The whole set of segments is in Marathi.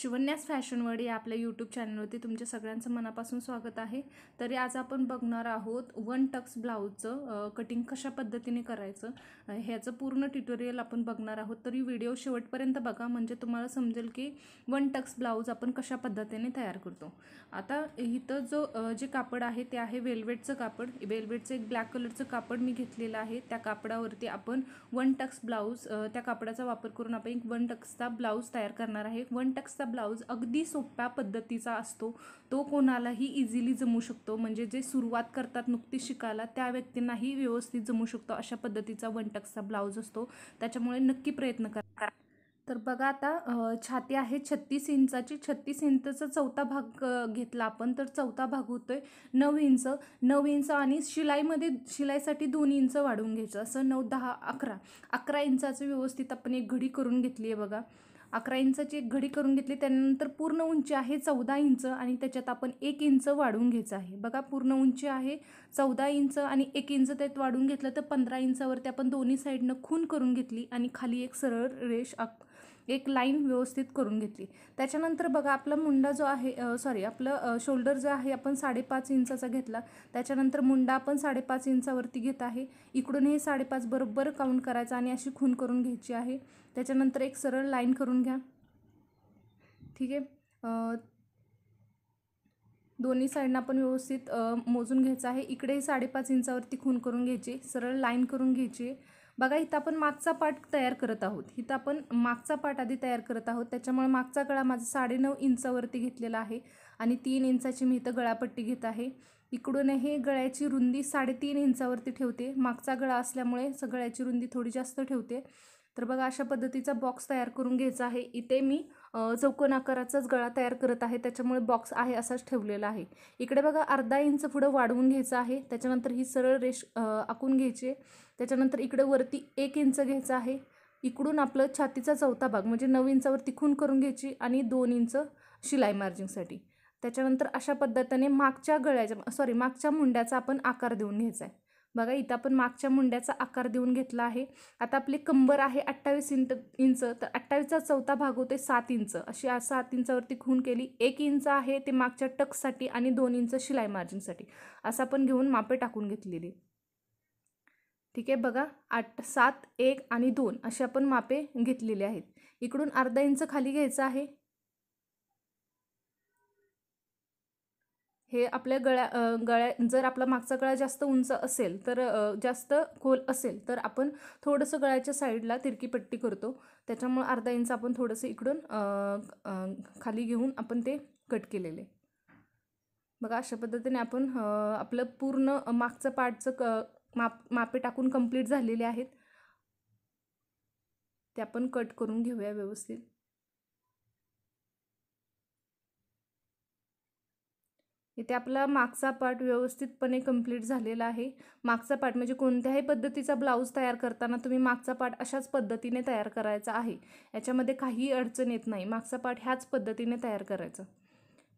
शिवन्यास फॅशनवर या आपल्या यूट्यूब चॅनलवरती तुमच्या सगळ्यांचं मनापासून स्वागत आहे तरी आज आपण बघणार आहोत वन टक्स ब्लाऊजचं कटिंग कशा पद्धतीने करायचं ह्याचं पूर्ण ट्युटोरियल आपण बघणार आहोत तरी व्हिडिओ शेवटपर्यंत बघा म्हणजे तुम्हाला समजेल की वन टक्स ब्लाऊज आपण कशा पद्धतीने तयार करतो आता इथं जो जे कापड आहे ते आहे वेल्वेटचं कापड वेल्वेटचं एक ब्लॅक कलरचं कापड मी घेतलेलं आहे त्या कापडावरती आपण वन टक्स ब्लाऊज त्या कापडाचा वापर करून आपण एक वन टक्सचा ब्लाऊज तयार करणार आहे वन टक्सचा ब्लाऊज अगदी सोप्या पद्धतीचा असतो तो कोणालाही इझिली जमू शकतो म्हणजे जे सुरुवात करतात नुकतीच शिकायला त्या व्यक्तींनाही व्यवस्थित जमू शकतो अशा पद्धतीचा वनटक्सचा ब्लाऊज असतो त्याच्यामुळे नक्की प्रयत्न करा तर बघा आता छाती आहे छत्तीस इंचाची छत्तीस इंचचा चौथा भाग घेतला आपण तर चौथा भाग होतो आहे नऊ इंच नऊ इंच आणि शिलाईमध्ये शिलाईसाठी दोन इंच वाढवून घ्यायचं असं नऊ दहा अकरा अकरा इंचाचं व्यवस्थित आपण एक घडी करून घेतली आहे बघा अकरा इंचाची एक घडी करून घेतली त्यानंतर पूर्ण उंची आहे चौदा इंच आणि त्याच्यात आपण एक इंच वाढवून घ्यायचं आहे बघा पूर्ण उंची आहे चौदा इंच आणि एक इंच त्यात वाढून घेतलं तर पंधरा इंचावरती आपण दोन्ही साईडनं खून करून घेतली आणि खाली एक सरळ रेष एक लाईन व्यवस्थित करून घेतली त्याच्यानंतर बघा आपला मुंडा जो आहे सॉरी आपलं शोल्डर जो आहे आपण साडेपाच इंचाचा घेतला त्याच्यानंतर मुंडा आपण साडेपाच इंचावरती घेत आहे इकडून हे साडेपाच बरोबर काउंट करायचं आणि अशी खून करून घ्यायची आहे त्याच्यानंतर एक सरळ लाईन करून घ्या ठीक आहे दोन्ही साईडनं आपण व्यवस्थित मोजून घ्यायचं आहे इकडे साडेपाच इंचावरती खून करून घ्यायची सरळ लाईन करून घ्यायची बघा इथं आपण मागचा पार्ट तयार करत आहोत इथं आपण मागचा पार्ट आधी तयार करत आहोत त्याच्यामुळे मागचा गळा माझा साडेनऊ इंचावरती घेतलेला आहे आणि तीन इंचाची मी इथं गळापट्टी घेत आहे इकडून हे गळ्याची रुंदी साडेतीन इंचावरती ठेवते मागचा गळा असल्यामुळे गळ्याची रुंदी थोडी जास्त ठेवते तर बघा अशा पद्धतीचा बॉक्स तयार करून घ्यायचा आहे इथे मी चौकोन आकाराचाच गळा तयार करत आहे त्याच्यामुळे बॉक्स आहे असाच ठेवलेला आहे इकडे बघा अर्धा इंच पुढं वाढवून घ्यायचं आहे त्याच्यानंतर ही सरळ रेश आखून घ्यायची त्याच्यानंतर इकडे वरती एक इंच घ्यायचं आहे इकडून आपलं छातीचा चौथा भाग म्हणजे नऊ इंचावरती तिखून करून घ्यायची आणि दोन इंच शिलाई मार्जिंगसाठी त्याच्यानंतर अशा पद्धतीने मागच्या गळ्याच्या सॉरी मागच्या मुंड्याचा आपण आकार देऊन घ्यायचा आहे बघा इथं आपण मागच्या मुंड्याचा आकार देऊन घेतला आहे आता आपली कंबर आहे अठ्ठावीस इंट इंच तर अठ्ठावीसचा चौथा भाग होते सात इंच अशी सात इंचावरती खून केली एक इंच आहे ते मागच्या टक्ससाठी आणि दोन इंच शिलाई मार्जिनसाठी असं आपण घेऊन मापे टाकून घेतलेली ठीक आहे बघा आठ सात एक आणि दोन असे आपण मापे घेतलेले आहेत इकडून अर्धा इंच खाली घ्यायचं आहे हे आपल्या गळ्या गळ्या जर आपला मागचा गळा जास्त उंच असेल तर जास्त खोल असेल तर आपण थोडंसं गळ्याच्या साईडला तिरकी पट्टी करतो त्याच्यामुळं अर्धा इंच आपण थोडंसं इकडून खाली घेऊन आपण ते कट केलेले बघा अशा पद्धतीने आपण आपलं पूर्ण मागचं पार्टचं क माप मापे टाकून कंप्लीट झालेले आहेत ते आपण कट करून घेऊया व्यवस्थित इथे आपला मागचा पार्ट व्यवस्थितपणे कंप्लीट झालेला आहे मागचा पार्ट म्हणजे कोणत्याही पद्धतीचा ब्लाऊज तयार करताना तुम्ही मागचा पार्ट अशाच पद्धतीने तयार करायचा आहे याच्यामध्ये काहीही अडचण येत नाही मागचा पार्ट ह्याच पद्धतीने तयार करायचा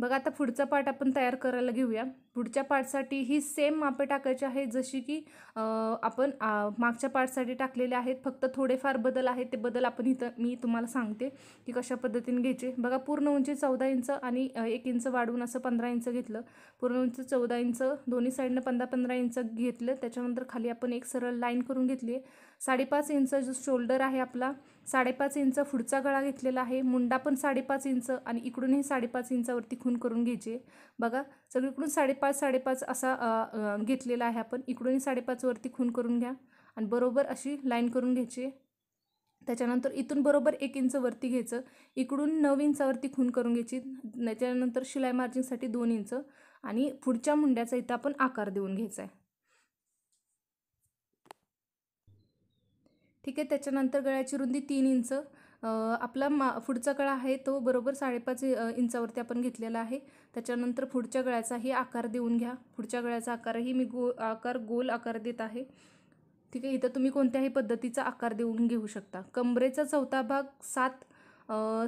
बघा आता पुढचा पार्ट आपण तयार करायला घेऊया पुढच्या पार्टसाठी ही सेम मापे टाकायची आहेत जशी की आपण मागच्या पार्टसाठी टाकलेले आहेत फक्त थोडेफार बदल आहेत ते बदल आपण इथं मी तुम्हाला सांगते की कशा पद्धतीने घ्यायचे बघा पूर्ण उंची चौदा इंच आणि एक इंच वाढवून असं पंधरा इंच घेतलं पूर्ण उंच चौदा इंच दोन्ही साईडनं पंधरा पंधरा इंच घेतलं त्याच्यानंतर खाली आपण एक सरळ लाईन करून घेतली आहे साडेपाच इंच जो शोल्डर आहे आपला साडेपाच इंच पुढचा गळा घेतलेला आहे मुंडा पण साडेपाच इंच आणि इकडूनही साडेपाच इंचावरती खून करून घ्यायचे बघा सगळीकडून साडेपाच साडेपाच असा घेतलेला आहे आपण इकडूनही साडेपाचवरती खून करून घ्या आणि बरोबर अशी लाईन करून घ्यायची त्याच्यानंतर इथून बरोबर एक इंच वरती घ्यायचं इकडून नऊ इंचावरती खून करून घ्यायची त्याच्यानंतर शिलाई मार्जिंगसाठी दोन इंच आणि पुढच्या मुंड्याचा इथं आपण आकार देऊन घ्यायचा आहे ठीक आहे त्याच्यानंतर गळ्याची रुंदी तीन इंच आपला मा पुढचा गळा आहे तो बरोबर साडेपाच इंचावरती आपण घेतलेला आहे त्याच्यानंतर पुढच्या गळ्याचाही आकार देऊन घ्या पुढच्या गळ्याचा आकारही मी गो आकार गोल आकार देत आहे ठीक आहे इथं तुम्ही कोणत्याही पद्धतीचा आकार देऊन घेऊ शकता कमरेचा चौथा भाग सात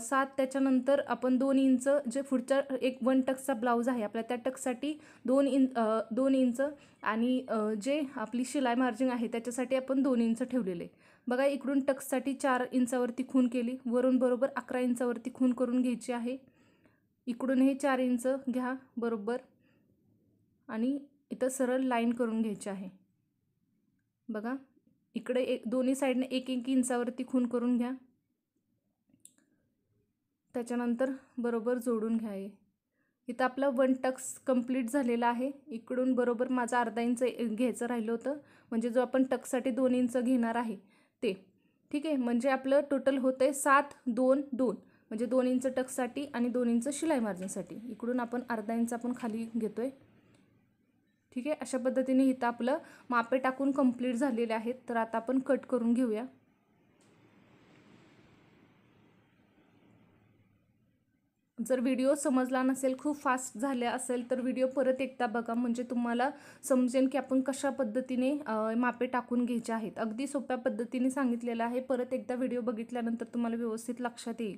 सात त्याच्यानंतर आपण दोन इंच जे पुढच्या एक वन टक्सचा ब्लाऊज आहे आपल्या त्या टक्ससाठी दोन इंच दोन इंच आणि जे आपली शिलाई मार्जिंग आहे त्याच्यासाठी आपण दोन इंच ठेवलेले बघा इकडून टक्ससाठी चार इंचावरती खून केली वरून बरोबर अकरा इंचावरती खून करून घ्यायची आहे इकडून हे चार इंच घ्या बरोबर आणि इथं सरळ लाईन करून घ्यायची आहे बघा इकडे एक दोन्ही साईडने एक एक इंचावरती खून करून घ्या त्याच्यानंतर बरोबर जोडून घ्यावे इथं आपलं वन टक्स कंप्लीट झालेला आहे इकडून बरोबर माझा अर्धा इंच घ्यायचं राहिलं होतं म्हणजे जो आपण टक्ससाठी दोन इंच घेणार आहे ते ठीक आहे म्हणजे आपलं टोटल होतं आहे सात दोन दोन म्हणजे दोन इंच टक्ससाठी आणि दोन इंच शिलाई मार्जिनसाठी इकडून आपण अर्धा इंच आपण खाली घेतो आहे ठीक आहे अशा पद्धतीने इथं आपलं मापे टाकून कंप्लीट झालेले आहेत तर आता आपण कट करून घेऊया जर व्हिडिओ समजला नसेल खूप फास्ट झाले असेल तर व्हिडिओ परत एकदा बघा म्हणजे तुम्हाला समजेल की आपण कशा पद्धतीने मापे टाकून घ्यायचे आहेत अगदी सोप्या पद्धतीने सांगितलेलं आहे परत एकदा व्हिडिओ बघितल्यानंतर तुम्हाला व्यवस्थित लक्षात येईल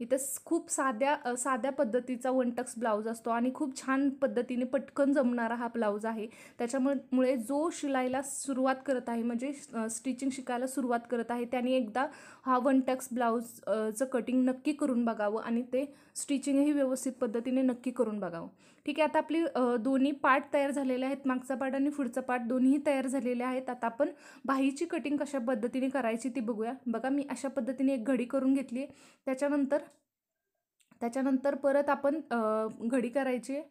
इथं खूप साध्या साध्या पद्धतीचा वनटक्स ब्लाऊज असतो आणि खूप छान पद्धतीने पटकन जमणारा हा ब्लाऊज आहे त्याच्यामुळे जो शिलाईला सुरुवात करत आहे म्हणजे स्टिचिंग शिकायला सुरुवात करत आहे त्याने एकदा हा वनटक्स ब्लाऊजचं कटिंग नक्की करून बघावं आणि ते स्टिचिंगही व्यवस्थित पद्धतीने नक्की करून बघावं ठीक आहे आता आपली दोन्ही पार्ट तयार झालेले आहेत मागचा पार्ट आणि पुढचा पार्ट दोन्ही तयार झालेले आहेत आता आपण बाहीची कटिंग कशा पद्धतीने करायची ती बघूया बघा मी अशा पद्धतीने एक घडी करून घेतली आहे त्याच्यानंतर त्याच्यानंतर परत आपण घडी करायची आहे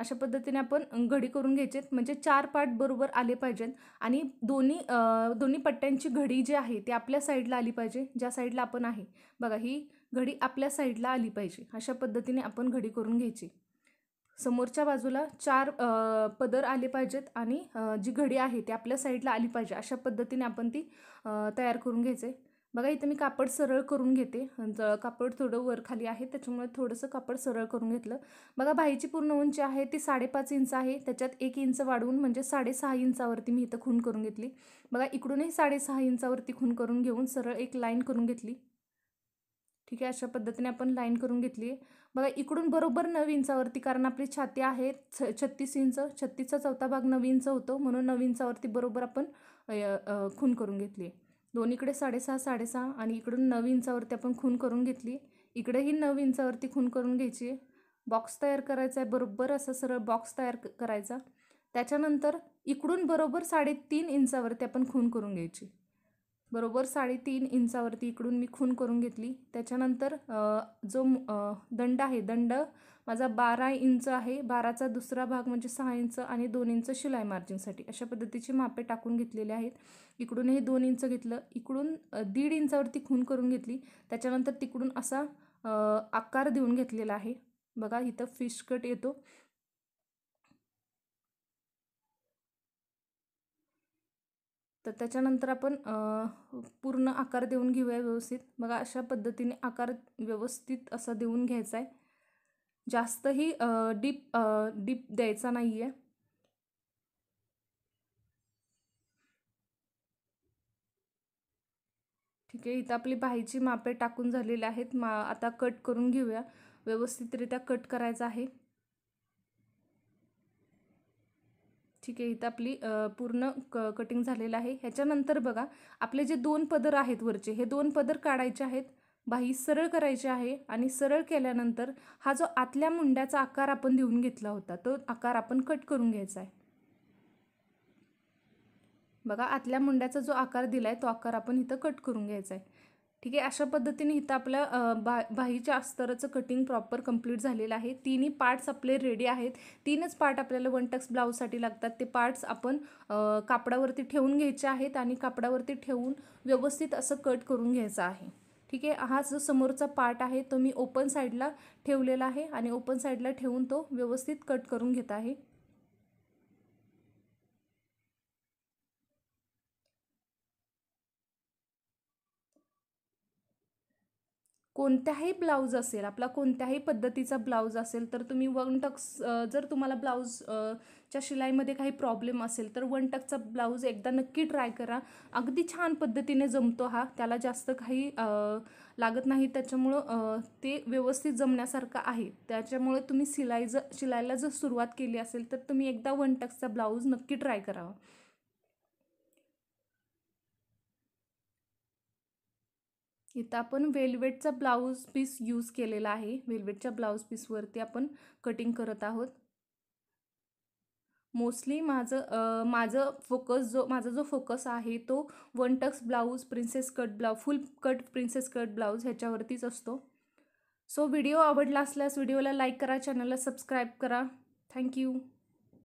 अशा पद्धतीने आपण घडी करून घ्यायचे म्हणजे चार पार्ट बरोबर आले पाहिजेत आणि दोन्ही दोन्ही पट्ट्यांची घडी जी आहे ती आपल्या साईडला आली पाहिजे ज्या साईडला आपण आहे बघा ही घडी आपल्या साईडला आली पाहिजे अशा पद्धतीने आपण घडी करून घ्यायची समोरच्या बाजूला चार पदर आले पाहिजेत आणि जी घडी आहे ती आपल्या साईडला आली पाहिजे अशा पद्धतीने आपण ती तयार करून घ्यायचे बघा इथं मी कापड सरळ करून घेते ज कापड थोडं वर खाली आहे त्याच्यामुळे थोडंसं कापड सरळ करून घेतलं बघा बाईची पूर्ण उंची आहे ती साडेपाच इंच आहे त्याच्यात एक इंच वाढवून म्हणजे साडेसहा इंचावरती मी इथं खून करून घेतली बघा इकडूनही साडेसहा इंचावरती खून करून घेऊन सरळ एक लाईन करून घेतली ठीक आहे अशा पद्धतीने आपण लाईन करून घेतली बघा इकडून बरोबर नऊ इंचावरती कारण आपली छाती आहे छ छत्तीस इंच छत्तीसचा चौथा भाग नऊ इंच होतो म्हणून नऊ इंचावरती बरोबर आपण खून करून घेतली दोन्हीकडे साडेसहा साडेसहा आणि इकडून नऊ इंचावरती आपण खून करून घेतली इकडेही नऊ इंचावरती खून करून घ्यायची बॉक्स तयार करायचा आहे बरोबर असा सरळ बॉक्स तयार करायचा त्याच्यानंतर इकडून बरोबर साडेतीन इंचावरती आपण खून करून घ्यायची बरोबर साडेतीन इंचावरती इकडून मी खून करून घेतली त्याच्यानंतर जो दंड आहे दंड माझा बारा इंच आहे बाराचा दुसरा भाग म्हणजे सहा इंच आणि दोन इंच शिलाई मार्जिनसाठी अशा पद्धतीची मापे टाकून घेतलेले आहेत इकडून हे दोन इंच घेतलं इकडून दीड इंचावरती खून करून घेतली त्याच्यानंतर तिकडून असा आकार देऊन घेतलेला आहे बघा इथं फिश कट येतो तर त्याच्यानंतर आपण पूर्ण आकार देऊन घेऊया व्यवस्थित बघा अशा पद्धतीने आकार व्यवस्थित असा देऊन घ्यायचा आहे जास्तही डीप डीप द्यायचा नाही आहे ठीक आहे इथं आपली बाहीची मापे टाकून झालेली आहेत मा आता कट करून घेऊया व्यवस्थितरित्या कट करायचा आहे ठीक आहे इथं आपली पूर्ण क कटिंग झालेलं आहे ह्याच्यानंतर बघा आपले जे दोन पदर आहेत वरचे हे दोन पदर काढायचे आहेत बाही सरळ करायचे आहे आणि सरळ केल्यानंतर हा जो आतल्या मुंड्याचा आकार आपण देऊन घेतला होता तो आकार आपण कट करून घ्यायचा आहे बघा आतल्या मुंड्याचा जो आकार दिला आहे तो आकार आपण इथं कट करून घ्यायचा आहे ठीक आहे अशा पद्धतीने इथं आपल्या बा बाहीच्या अस्तराचं कटिंग प्रॉपर कंप्लीट झालेलं आहे तिन्ही पार्ट्स आपले रेडी आहेत तीनच पार्ट आपल्याला वन टक्स ब्लाऊजसाठी लागतात ते पार्ट्स आपण कापडावरती ठेवून घ्यायचे आहेत आणि कापडावरती ठेवून व्यवस्थित असं कट करून घ्यायचं आहे ठीक आहे हा जो समोरचा पार्ट आहे तो मी ओपन साईडला ठेवलेला आहे आणि ओपन साईडला ठेवून तो व्यवस्थित कट करून घेत आहे कोणत्याही ब्लाऊज असेल आपला कोणत्याही पद्धतीचा ब्लाऊज असेल तर तुम्ही वन टक्स जर तुम्हाला ब्लाऊजच्या शिलाईमध्ये काही प्रॉब्लेम असेल तर वन टक्सचा ब्लाऊज एकदा नक्की ट्राय करा अगदी छान पद्धतीने जमतो हा त्याला जास्त काही लागत नाही त्याच्यामुळं ते व्यवस्थित जमण्यासारखं आहे त्याच्यामुळे तुम्ही शिलाई ज शिलाईला जर सुरुवात केली असेल तर तुम्ही एकदा वन टक्सचा ब्लाऊज नक्की ट्राय करावा इथं आपण वेलवेटचा ब्लाऊज पीस यूज केलेला आहे वेल्वेटच्या ब्लाऊज पीसवरती आपण कटिंग करत आहोत मोस्टली माझं माझं फोकस जो माझा जो फोकस आहे तो one tucks blouse princess cut blouse full cut princess cut blouse ह्याच्यावरतीच असतो सो व्हिडिओ आवडला असल्यास व्हिडिओला लाईक करा चॅनलला सबस्क्राईब करा थँक्यू